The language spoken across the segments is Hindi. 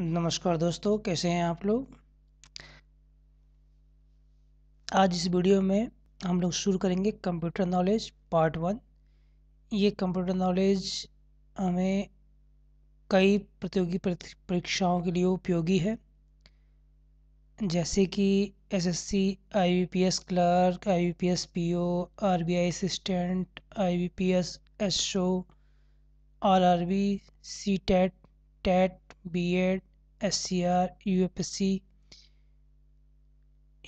नमस्कार दोस्तों कैसे हैं आप लोग आज इस वीडियो में हम लोग शुरू करेंगे कंप्यूटर नॉलेज पार्ट वन ये कंप्यूटर नॉलेज हमें कई प्रतियोगी परीक्षाओं के लिए उपयोगी है जैसे कि SSC, IBPS clerk IBPS PO, RBI assistant IBPS SO, RRB, CTET TET BEd S C R U F S C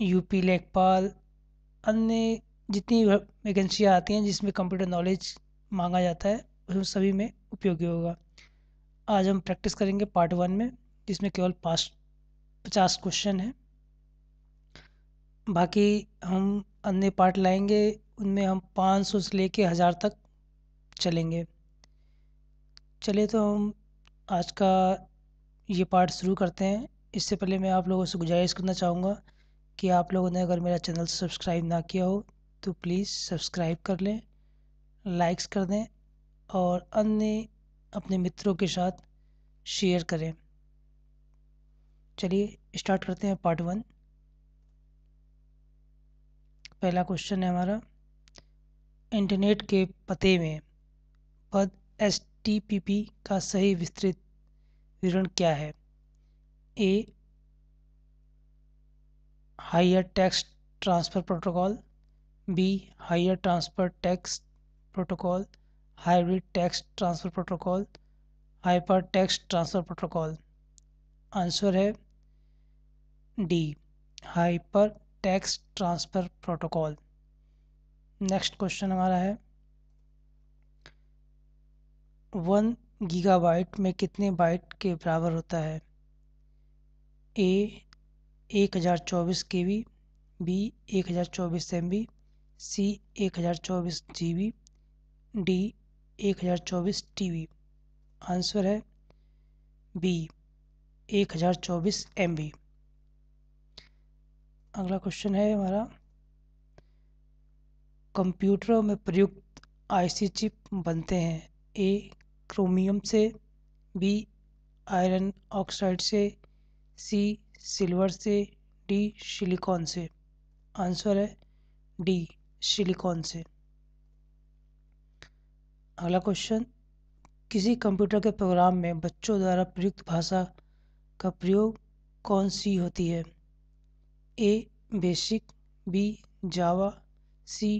U P लेखपाल अन्य जितनी वैकेंसियाँ आती हैं जिसमें कंप्यूटर नॉलेज मांगा जाता है उसमें सभी में उपयोगी होगा आज हम प्रैक्टिस करेंगे पार्ट वन में जिसमें केवल पास पचास क्वेश्चन हैं बाकी हम अन्य पार्ट लाएंगे उनमें हम पाँच सौ से लेके हज़ार तक चलेंगे चले तो हम आज का ये पार्ट शुरू करते हैं इससे पहले मैं आप लोगों से गुजारिश करना चाहूँगा कि आप लोगों ने अगर मेरा चैनल सब्सक्राइब ना किया हो तो प्लीज़ सब्सक्राइब कर लें लाइक्स कर दें और अन्य अपने मित्रों के साथ शेयर करें चलिए स्टार्ट करते हैं पार्ट वन पहला क्वेश्चन है हमारा इंटरनेट के पते में पद एस का सही विस्तृत ऋण क्या है A higher text transfer protocol B higher transfer text protocol hybrid text transfer protocol hyper text transfer protocol answer है D hyper text transfer protocol next question हमारा है वन गीगाबाइट में कितने बाइट के बराबर होता है ए एक हज़ार चौबीस के बी बी एक हज़ार चौबीस एम बी सी एक हज़ार चौबीस जी बी डी एक हज़ार चौबीस टी बी आंसर है बी एक हज़ार चौबीस एम बी अगला क्वेश्चन है हमारा कंप्यूटरों में प्रयुक्त आईसी चिप बनते हैं ए क्रोमियम से बी आयरन ऑक्साइड से सी सिल्वर से डी सिलिकॉन से आंसर है डी सिलिकॉन से अगला क्वेश्चन किसी कंप्यूटर के प्रोग्राम में बच्चों द्वारा प्रयुक्त भाषा का प्रयोग कौन सी होती है A basic B Java C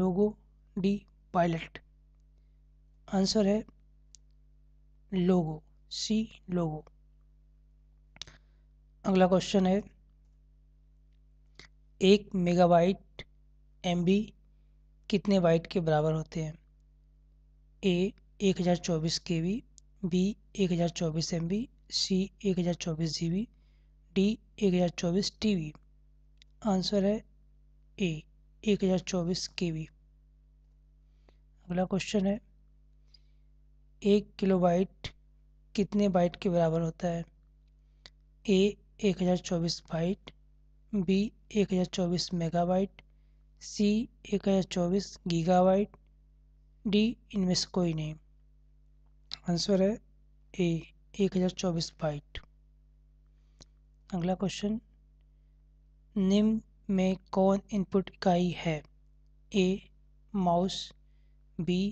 Logo D pilot answer है लोगो सी लोगो अगला क्वेश्चन है एक मेगाबाइट एम कितने बाइट के बराबर होते हैं ए एक हज़ार चौबीस के बी बी एक हज़ार चौबीस एम बी सी एक हज़ार चौबीस जी बी डी एक हज़ार चौबीस टी वी आंसर है ए एक हज़ार चौबीस के वी अगला क्वेश्चन है एक किलोबाइट कितने बाइट के बराबर होता है ए एक हज़ार चौबीस बाइट बी एक हज़ार चौबीस मेगाबाइट सी एक हज़ार चौबीस गीगाबाइट डी इनमें से कोई नहीं आंसर है ए एक हज़ार चौबीस बाइट अगला क्वेश्चन निम्न में कौन इनपुट इकाई है A mouse B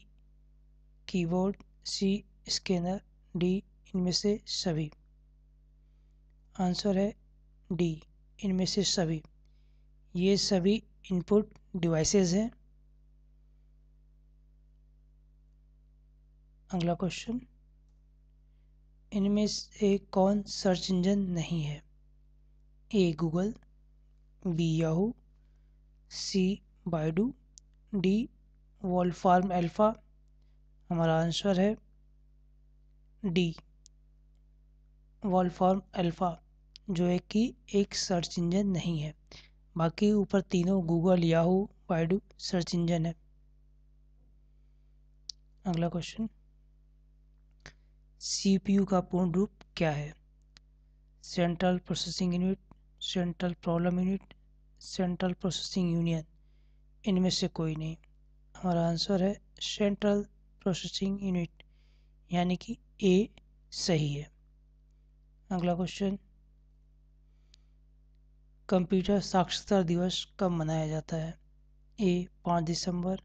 keyboard C scanner D इनमें से सभी आंसर है डी इनमें से सभी ये सभी इनपुट डिवाइसेस हैं अगला क्वेश्चन इनमें से कौन सर्च इंजन नहीं है A Google B Yahoo C Baidu D Wolfram Alpha हमारा आंसर है डी वॉल फॉर्म अल्फ़ा जो है कि एक सर्च इंजन नहीं है बाकी ऊपर तीनों Google Yahoo Baidu search engine है अगला क्वेश्चन सीपीयू का पूर्ण रूप क्या है central processing unit central problem unit central processing union इनमें से कोई नहीं हमारा आंसर है सेंट्रल प्रोसेसिंग यूनिट यानी कि ए सही है अगला क्वेश्चन कंप्यूटर साक्षरता दिवस कब मनाया जाता है ए पाँच दिसंबर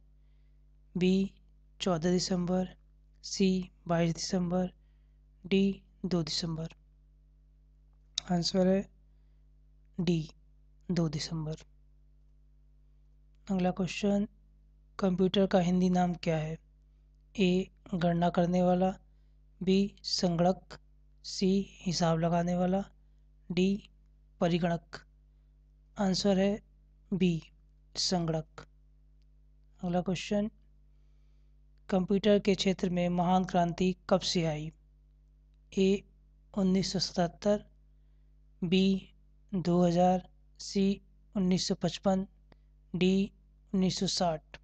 बी चौदह दिसंबर सी बाईस दिसंबर डी दो दिसंबर आंसर है डी दो दिसंबर अगला क्वेश्चन कंप्यूटर का हिंदी नाम क्या है ए गणना करने वाला बी संगणक सी हिसाब लगाने वाला डी परिगणक आंसर है बी संगणक अगला क्वेश्चन कंप्यूटर के क्षेत्र में महान क्रांति कब से आई A 1977 B 2000 C 1955 D 1960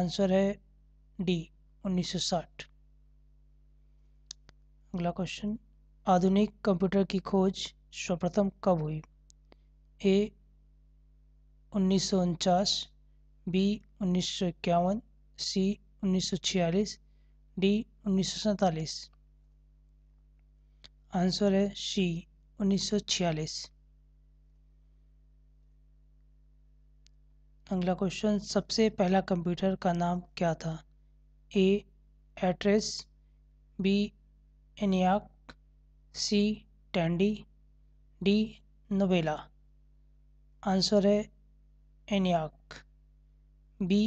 answer है डी 1960 अगला क्वेश्चन आधुनिक कंप्यूटर की खोज सर्वप्रथम कब हुई ए उन्नीस बी उन्नीस सी उन्नीस डी उन्नीस आंसर है सी उन्नीस अगला क्वेश्चन सबसे पहला कंप्यूटर का नाम क्या था ए एट्रेस B ENIAC C Tandy D नोबेला आंसर है ENIAC B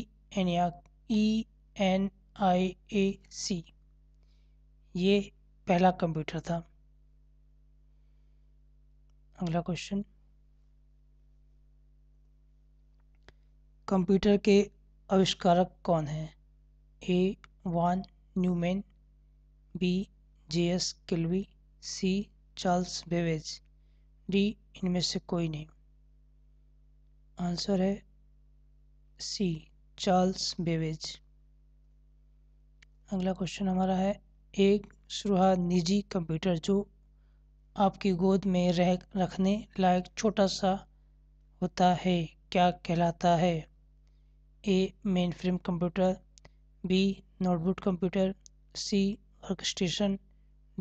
ENIAC E N I A C ये पहला कंप्यूटर था अगला क्वेश्चन कंप्यूटर के आविष्कारक कौन हैं A von Neumann B J S Kilby C Charles Babbage D इनमें से कोई नहीं आंसर है सी चार्ल्स बेवेज अगला क्वेश्चन हमारा है एक शुरुआ निजी कंप्यूटर जो आपकी गोद में रह रखने लायक छोटा सा होता है क्या कहलाता है A main frame computer B notebook computer C workstation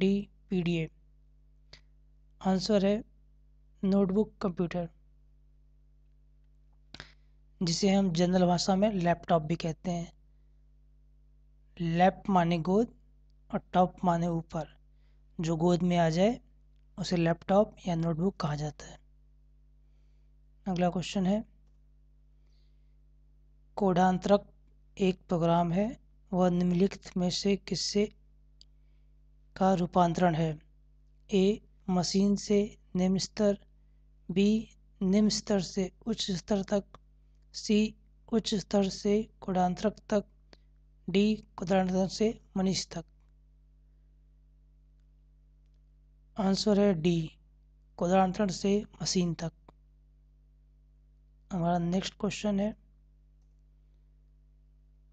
D PDA answer है नोटबुक कंप्यूटर जिसे हम जनरल भाषा में लैपटॉप भी कहते हैं लैप माने गोद और टॉप माने ऊपर जो गोद में आ जाए उसे लैपटॉप या नोटबुक कहा जाता है अगला क्वेश्चन है कोडांतरक एक प्रोग्राम है वह निम्नलिखित में से किससे का रूपांतरण है ए मशीन से निम्न स्तर बी निम्न स्तर से उच्च स्तर तक सी उच्च स्तर से कुड़ांतरक तक डी कुड़ांतरक से मनीष तक आंसर है डी कुड़ांतरण से मशीन तक हमारा नेक्स्ट क्वेश्चन है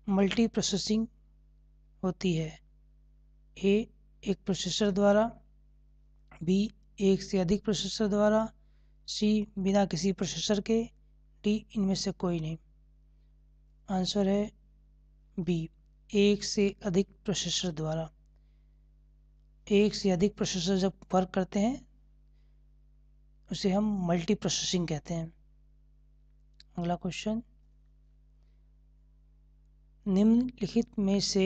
मल्टी प्रोसेसिंग होती है ए एक प्रोसेसर द्वारा बी एक से अधिक प्रोसेसर द्वारा सी बिना किसी प्रोसेसर के डी इनमें से कोई नहीं आंसर है बी एक से अधिक प्रोसेसर द्वारा एक से अधिक प्रोसेसर जब वर्क करते हैं उसे हम मल्टी प्रोसेसिंग कहते हैं अगला क्वेश्चन निम्नलिखित में से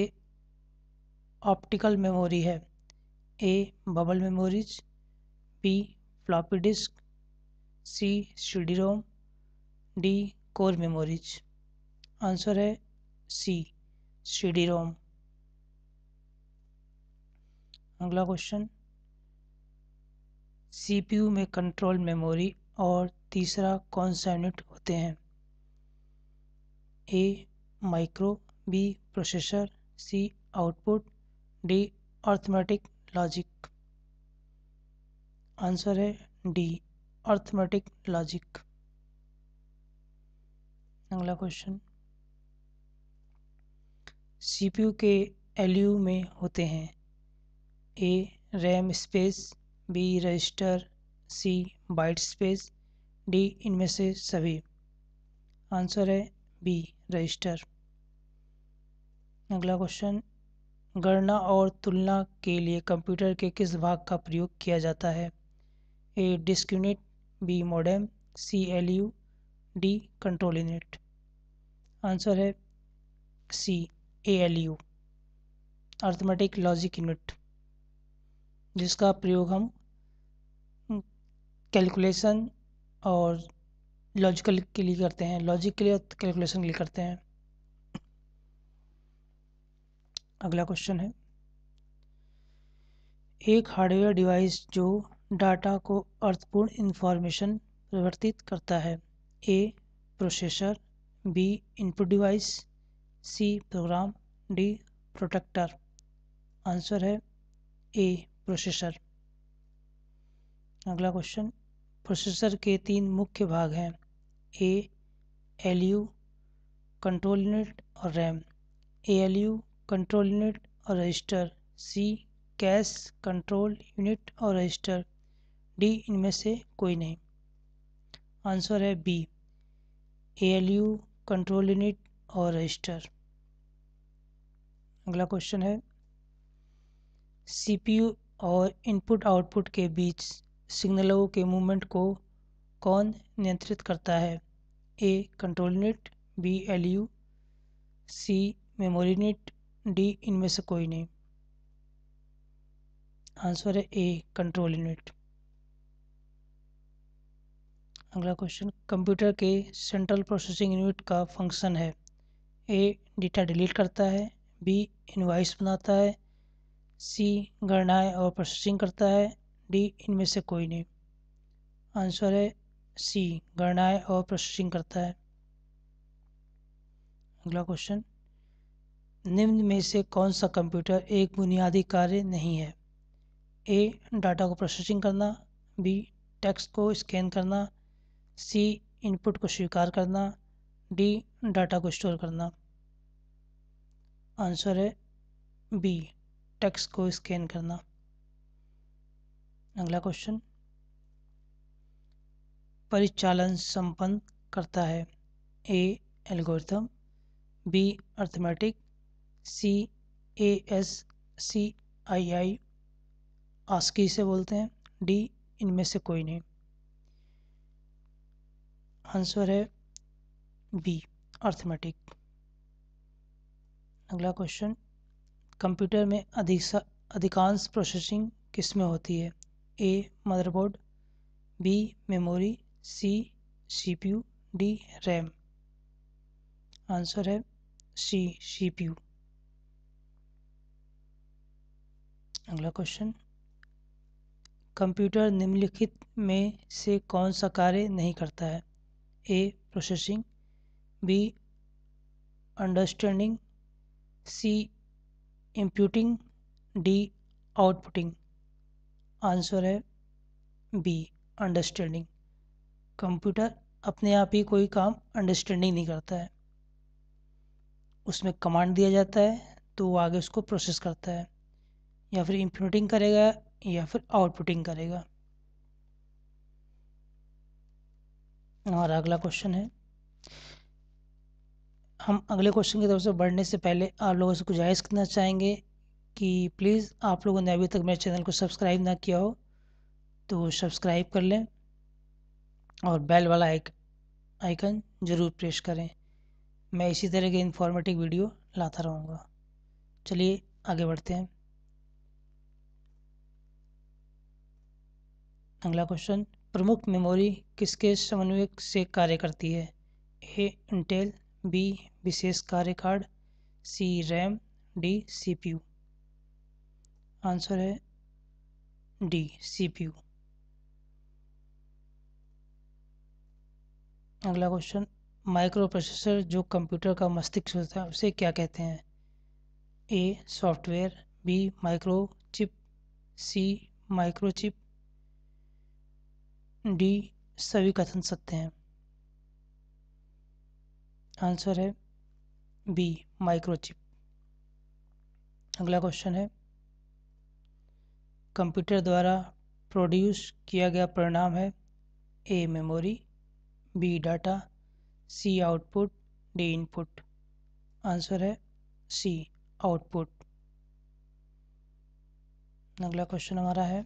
ऑप्टिकल मेमोरी है A bubble memories B floppy disk C C ROM D core memories answer है सी सी रोम अगला क्वेश्चन सीपीयू में कंट्रोल मेमोरी और तीसरा कौन सा यूनिट होते हैं A micro B processor C output D arithmetic logic answer है डी अर्थमेटिक लॉजिक अगला क्वेश्चन सीपीयू के एलयू में होते हैं A RAM space B register C byte space D इनमें से सभी आंसर है बी रजिस्टर अगला क्वेश्चन गणना और तुलना के लिए कंप्यूटर के किस भाग का प्रयोग किया जाता है A disk unit B modem C L U D control unit answer है C A L U arithmetic logic unit जिसका प्रयोग हम कैलकुलेशन और लॉजिकल के लिए करते हैं लॉजिक के लिए और कैलकुलेशन के लिए करते हैं अगला क्वेश्चन है एक हार्डवेयर डिवाइस जो डाटा को अर्थपूर्ण इंफॉर्मेशन परिवर्तित करता है A processor B input device C program D protector answer है ए प्रोसेसर अगला क्वेश्चन प्रोसेसर के तीन मुख्य भाग हैं A L U control unit और RAM A L U control unit और register C cache control unit और रजिस्टर डी इनमें से कोई नहीं आंसर है बी यू कंट्रोल यूनिट और रजिस्टर अगला क्वेश्चन है सीपीयू और इनपुट आउटपुट के बीच सिग्नलों के मूवमेंट को कौन नियंत्रित करता है A control unit B U C memory unit D इनमें से कोई नहीं आंसर है ए कंट्रोल यूनिट अगला क्वेश्चन कंप्यूटर के सेंट्रल प्रोसेसिंग यूनिट का फंक्शन है ए डेटा डिलीट करता है बी इनवाइस बनाता है सी गणनाएं और प्रोसेसिंग करता है डी इनमें से कोई नहीं आंसर है सी गणनाएं और प्रोसेसिंग करता है अगला क्वेश्चन निम्न में से कौन सा कंप्यूटर एक बुनियादी कार्य नहीं है ए डाटा को प्रोसेसिंग करना बी टेक्स्ट को स्कैन करना सी इनपुट को स्वीकार करना डी डाटा को स्टोर करना आंसर है बी टेक्स्ट को स्कैन करना अगला क्वेश्चन परिचालन संपन्न करता है A algorithm B arithmetic C A S C I I ASCII से बोलते हैं डी इनमें से कोई नहीं आंसर है बी अर्थमेटिक अगला क्वेश्चन कंप्यूटर में अधिक अधिकांश प्रोसेसिंग किस में होती है A motherboard B memory C CPU D RAM answer है सी सीपीयू अगला क्वेश्चन कंप्यूटर निम्नलिखित में से कौन सा कार्य नहीं करता है A processing B understanding C imputing D outputting answer है बी अंडरस्टैंडिंग कंप्यूटर अपने आप ही कोई काम अंडरस्टैंडिंग नहीं करता है उसमें कमांड दिया जाता है तो वो आगे उसको प्रोसेस करता है या फिर इनपुटिंग करेगा या फिर आउटपुटिंग करेगा और अगला क्वेश्चन है हम अगले क्वेश्चन की तरफ से बढ़ने से पहले आप लोगों से गुजारिश करना चाहेंगे कि प्लीज़ आप लोगों ने अभी तक मेरे चैनल को सब्सक्राइब ना किया हो तो सब्सक्राइब कर लें और बेल वाला आइक आइकन ज़रूर प्रेस करें मैं इसी तरह के इन्फॉर्मेटिव वीडियो लाता रहूँगा चलिए आगे बढ़ते हैं अगला क्वेश्चन प्रमुख मेमोरी किसके समन्वयक से कार्य करती है ए इंटेल बी विशेष कार्य card C RAM D CPU answer है डी सीपीयू अगला क्वेश्चन माइक्रो प्रोसेसर जो कंप्यूटर का मस्तिष्क होता है उसे क्या कहते हैं A software B micro chip C microchip D सभी कथन सत्य हैं आंसर है बी माइक्रोचिप अगला क्वेश्चन है कंप्यूटर द्वारा प्रोड्यूस किया गया परिणाम है A memory B data C output D input answer है सी आउटपुट अगला क्वेश्चन हमारा है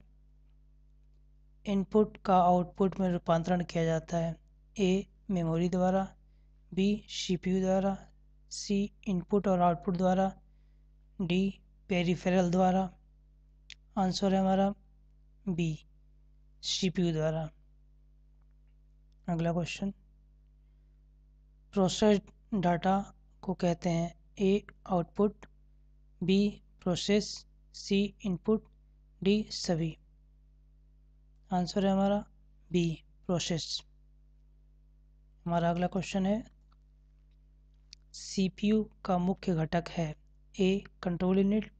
इनपुट का आउटपुट में रूपांतरण किया जाता है ए मेमोरी द्वारा बी सीपीयू द्वारा सी इनपुट और आउटपुट द्वारा डी पेरीफेरल द्वारा आंसर है हमारा बी सीपीयू द्वारा अगला क्वेश्चन प्रोसेस डाटा को कहते हैं A output B process C input D सभी आंसर है हमारा बी प्रोसेस हमारा अगला क्वेश्चन है सीपीयू का मुख्य घटक है A control unit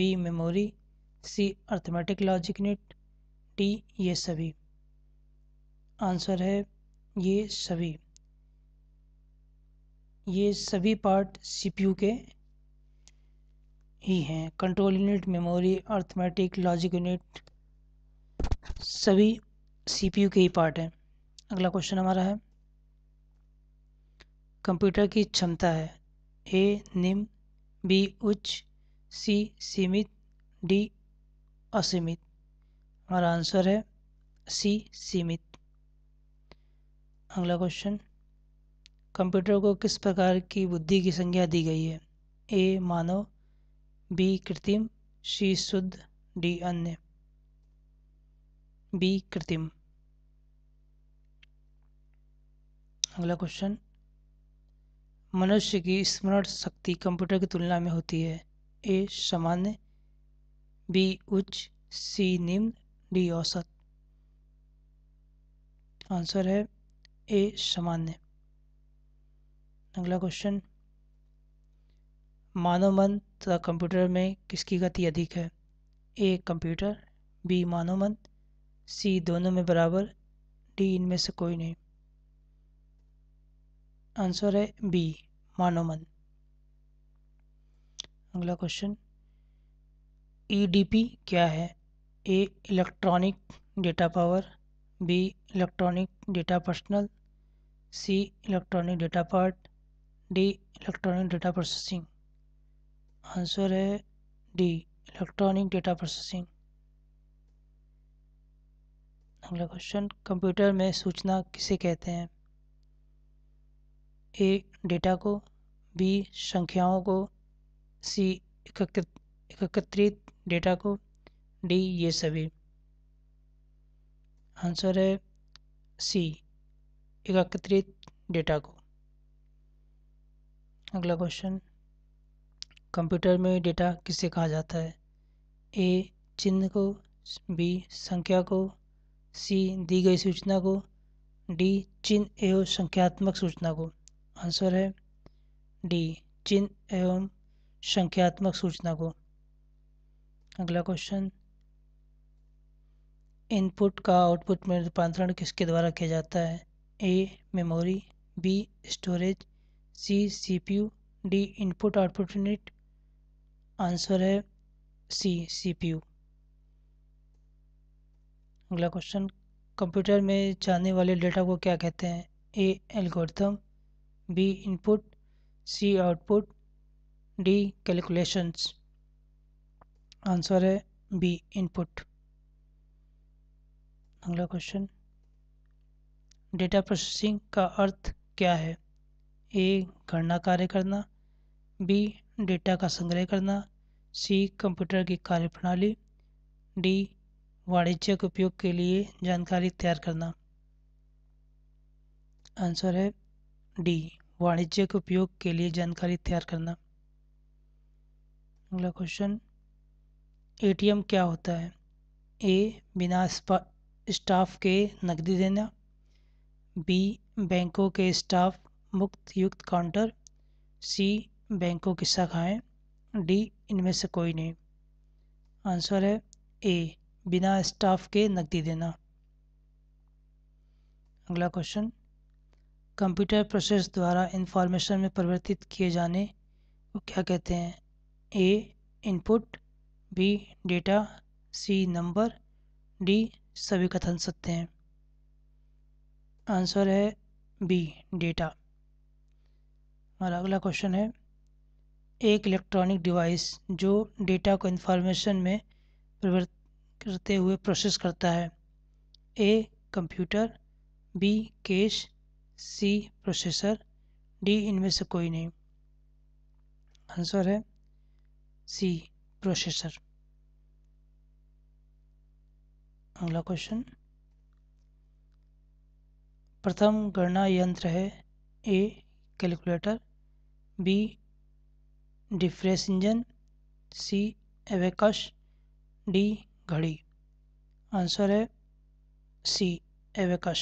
B memory C arithmetic logic unit D ये सभी आंसर है ये सभी ये सभी पार्ट सीपीयू के ही हैं control unit memory arithmetic logic unit सभी सीपीयू के ही पार्ट हैं अगला क्वेश्चन हमारा है कंप्यूटर की क्षमता है ए निम बी उच्च सी सीमित डी असीमित हमारा आंसर है सी सीमित अगला क्वेश्चन कंप्यूटर को किस प्रकार की बुद्धि की संज्ञा दी गई है ए मानव बी कृत्रिम सी शुद्ध डी अन्य बी कृत्रिम अगला क्वेश्चन मनुष्य की स्मरण शक्ति कंप्यूटर की तुलना में होती है ए सामान्य बी उच्च सी निम्न डी औसत आंसर है ए सामान्य अगला क्वेश्चन मानव मन तथा कंप्यूटर में किसकी गति अधिक है ए कंप्यूटर बी मानव मन सी दोनों में बराबर डी इनमें से कोई नहीं आंसर है बी मानो अगला क्वेश्चन ईडीपी e क्या है A electronic data power B electronic data personal C electronic data part D electronic data processing answer है डी इलेक्ट्रॉनिक डेटा प्रोसेसिंग अगला क्वेश्चन कंप्यूटर में सूचना किसे कहते हैं ए डेटा को बी संख्याओं को सी एकत्रित डेटा को डी ये सभी आंसर है सी एकत्रित डेटा को अगला क्वेश्चन कंप्यूटर में डेटा किसे कहा जाता है ए चिन्ह को बी संख्या को सी दी गई सूचना को डी चिन्ह एवं संख्यात्मक सूचना को आंसर है डी चिन्ह एवं संख्यात्मक सूचना को अगला क्वेश्चन इनपुट का आउटपुट में रूपांतरण किसके द्वारा किया जाता है A memory B storage C CPU D input output unit answer है सी सीपीयू अगला क्वेश्चन कंप्यूटर में जाने वाले डेटा को क्या कहते हैं A algorithm B input C output D calculations answer है बी इनपुट अगला क्वेश्चन डेटा प्रोसेसिंग का अर्थ क्या है ए गणना कार्य करना बी डेटा का संग्रह करना सी कंप्यूटर की कार्यप्रणाली डी वाणिज्यिक उपयोग के लिए जानकारी तैयार करना आंसर है डी वाणिज्यिक उपयोग के लिए जानकारी तैयार करना अगला क्वेश्चन एटीएम क्या होता है ए बिना स्टाफ के नकदी देना बी बैंकों के स्टाफ मुक्त युक्त काउंटर सी बैंकों की शाखाएं डी इनमें से कोई नहीं आंसर है ए बिना स्टाफ के नकदी देना अगला क्वेश्चन कंप्यूटर प्रोसेस द्वारा इंफॉर्मेशन में परिवर्तित किए जाने को क्या कहते हैं A input B data C number D सभी कथन सत्य हैं आंसर है बी डेटा हमारा अगला क्वेश्चन है एक इलेक्ट्रॉनिक डिवाइस जो डेटा को इन्फॉर्मेशन में परिवर्तित करते हुए प्रोसेस करता है A computer B cache C processor D इनमें से कोई नहीं आंसर है सी प्रोसेसर अगला क्वेश्चन प्रथम गणना यंत्र है A calculator B difference engine C abacus D घड़ी आंसर है सी एवेकश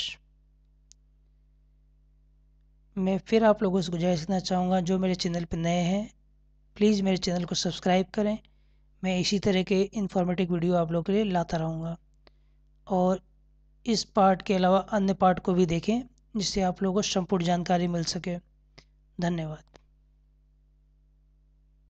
मैं फिर आप लोगों से गुजारिश करना चाहूँगा जो मेरे चैनल पर नए हैं प्लीज़ मेरे चैनल को सब्सक्राइब करें मैं इसी तरह के इन्फॉर्मेटिव वीडियो आप लोगों के लिए लाता रहूँगा और इस पार्ट के अलावा अन्य पार्ट को भी देखें जिससे आप लोगों को संपूर्ण जानकारी मिल सके धन्यवाद